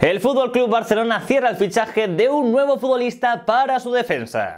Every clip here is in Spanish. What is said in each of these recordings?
El Fútbol Club Barcelona cierra el fichaje de un nuevo futbolista para su defensa.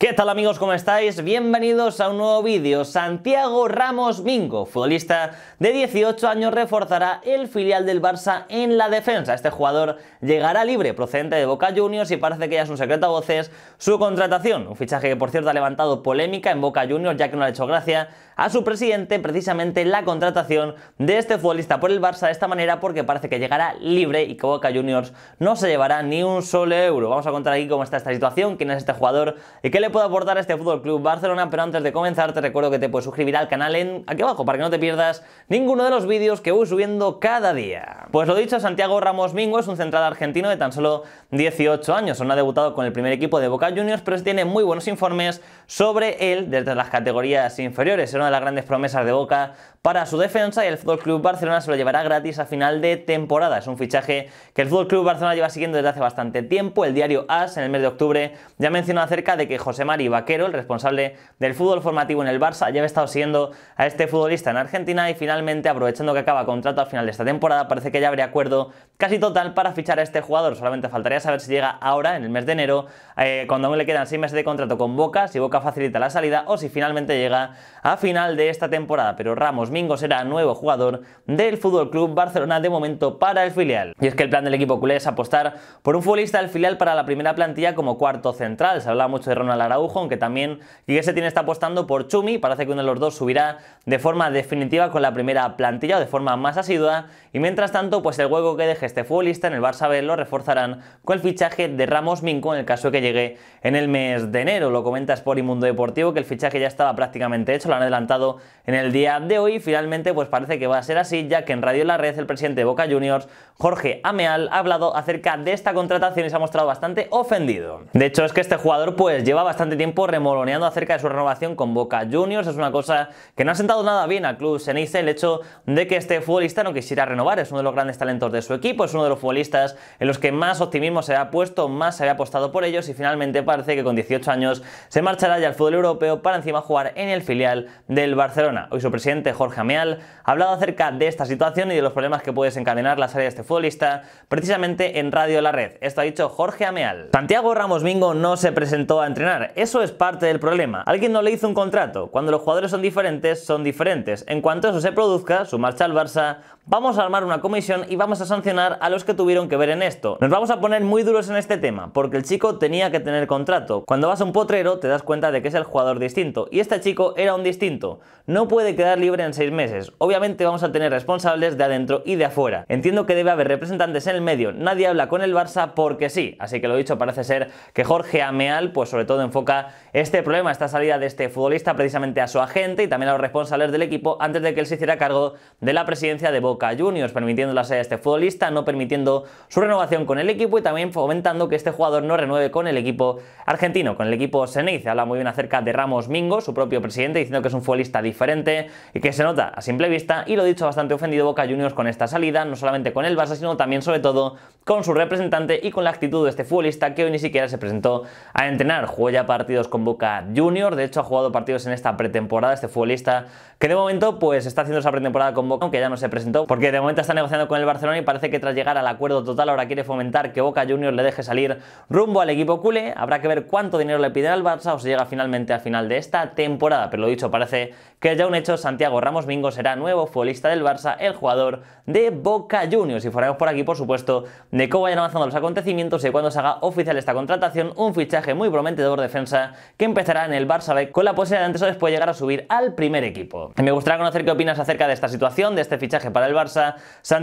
¿Qué tal amigos? ¿Cómo estáis? Bienvenidos a un nuevo vídeo. Santiago Ramos Mingo, futbolista de 18 años, reforzará el filial del Barça en la defensa. Este jugador llegará libre, procedente de Boca Juniors y parece que ya es un secreto a voces su contratación. Un fichaje que por cierto ha levantado polémica en Boca Juniors ya que no le ha hecho gracia a su presidente precisamente la contratación de este futbolista por el Barça de esta manera porque parece que llegará libre y que Boca Juniors no se llevará ni un solo euro. Vamos a contar aquí cómo está esta situación, quién es este jugador y qué le puedo aportar a este Fútbol Club Barcelona, pero antes de comenzar te recuerdo que te puedes suscribir al canal en aquí abajo para que no te pierdas ninguno de los vídeos que voy subiendo cada día. Pues lo dicho, Santiago Ramos Mingo es un central argentino de tan solo 18 años. No ha debutado con el primer equipo de Boca Juniors, pero tiene muy buenos informes sobre él desde las categorías inferiores. Es una de las grandes promesas de Boca para su defensa y el FC Barcelona se lo llevará gratis a final de temporada. Es un fichaje que el FC Barcelona lleva siguiendo desde hace bastante tiempo. El diario AS en el mes de octubre ya mencionó acerca de que José Mari Vaquero, el responsable del fútbol formativo en el Barça, ya había estado siguiendo a este futbolista en Argentina y finalmente aprovechando que acaba contrato al final de esta temporada parece que ya habría acuerdo casi total para fichar a este jugador. Solamente faltaría saber si llega ahora, en el mes de enero, eh, cuando aún le quedan 6 meses de contrato con Boca, si Boca facilita la salida o si finalmente llega a final de esta temporada. Pero Ramos Mingos será nuevo jugador del Fútbol Club Barcelona de momento para el filial. Y es que el plan del equipo culé es apostar por un futbolista del filial para la primera plantilla como cuarto central. Se hablaba mucho de Ronald Araujo, aunque también se tiene está apostando por Chumi. Parece que uno de los dos subirá de forma definitiva con la primera plantilla o de forma más asidua. Y mientras tanto, pues el hueco que deje este futbolista en el Barça B lo reforzarán con el fichaje de Ramos Minco en el caso de que llegue en el mes de enero. Lo comenta Sport Mundo Deportivo que el fichaje ya estaba prácticamente hecho, lo han adelantado en el día de hoy finalmente pues parece que va a ser así, ya que en Radio La Red el presidente de Boca Juniors, Jorge Ameal, ha hablado acerca de esta contratación y se ha mostrado bastante ofendido. De hecho es que este jugador pues lleva bastante tiempo remoloneando acerca de su renovación con Boca Juniors, es una cosa que no ha sentado nada bien al club Senice el hecho de que este futbolista no quisiera renovar, es uno de los grandes talentos de su equipo, es uno de los futbolistas en los que más optimismo se ha puesto, más se había apostado por ellos y finalmente parece que con 18 años se marchará ya al fútbol europeo para encima jugar en el filial del Barcelona. Hoy su presidente Jorge Ameal ha hablado acerca de esta situación y de los problemas que puede desencadenar la salida de este futbolista precisamente en Radio La Red. Esto ha dicho Jorge Ameal. Santiago Ramos Mingo no se presentó a entrenar, eso es parte del problema. Alguien no le hizo un contrato. Cuando los jugadores son diferentes, son diferentes. En cuanto eso se produzca, su marcha al Barça, vamos a armar una comisión y vamos a sancionar a los que tuvieron que ver en esto. Nos vamos a poner muy duros en este tema, porque el chico tenía que tener contrato. Cuando vas a un potrero te das cuenta de que es el jugador distinto, y este chico era un distinto. No puede quedar libre en seis meses. Obviamente vamos a tener responsables de adentro y de afuera. Entiendo que debe haber representantes en el medio. Nadie habla con el Barça porque sí. Así que lo dicho, parece ser que Jorge Ameal, pues sobre todo enfoca este problema, esta salida de este futbolista precisamente a su agente y también a los responsables del equipo antes de que él se hiciera cargo de la presidencia de Boca Juniors, permitiendo a este futbolista, no permitiendo su renovación con el equipo y también fomentando que este jugador no renueve con el equipo argentino, con el equipo se Habla muy bien acerca de Ramos Mingo, su propio presidente, diciendo que es un futbolista diferente y que se nota a simple vista y lo dicho bastante ofendido Boca Juniors con esta salida, no solamente con el Barça, sino también sobre todo con su representante y con la actitud de este futbolista que hoy ni siquiera se presentó a entrenar. Jugó ya partidos con Boca Juniors, de hecho ha jugado partidos en esta pretemporada este futbolista que de momento pues está haciendo esa pretemporada con Boca, aunque ya no se presentó porque de momento está negociando con el Barcelona y parece que tras llegar al acuerdo total ahora quiere fomentar que Boca Juniors le deje salir rumbo al equipo culé. Habrá que ver cuánto dinero le piden al Barça o si llega finalmente al final de esta temporada. Pero lo dicho, parece que ya un hecho, Santiago Ramos Mingo será nuevo futbolista del Barça, el jugador de Boca Juniors. Y foraremos por aquí, por supuesto, de cómo vayan avanzando los acontecimientos y cuando se haga oficial esta contratación, un fichaje muy prometedor defensa que empezará en el Barça con la posibilidad de antes o después llegar a subir al primer equipo. Me gustaría conocer qué opinas acerca de esta situación, de este fichaje para el Barça.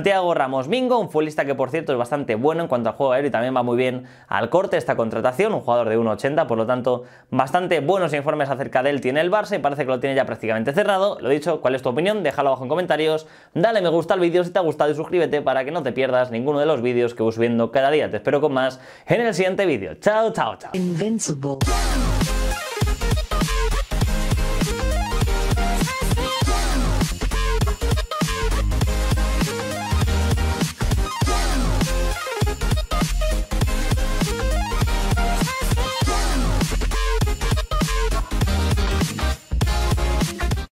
Santiago Ramos Mingo, un futbolista que por cierto es bastante bueno en cuanto al juego aéreo y también va muy bien al corte esta contratación, un jugador de 1,80, por lo tanto bastante buenos informes acerca de él tiene el Barça y parece que lo tiene ya prácticamente cerrado. Lo dicho, ¿cuál es tu opinión? Déjalo abajo en comentarios, dale me gusta al vídeo si te ha gustado y suscríbete para que no te pierdas ninguno de los vídeos que voy subiendo cada día. Te espero con más en el siguiente vídeo. Chao, chao, chao.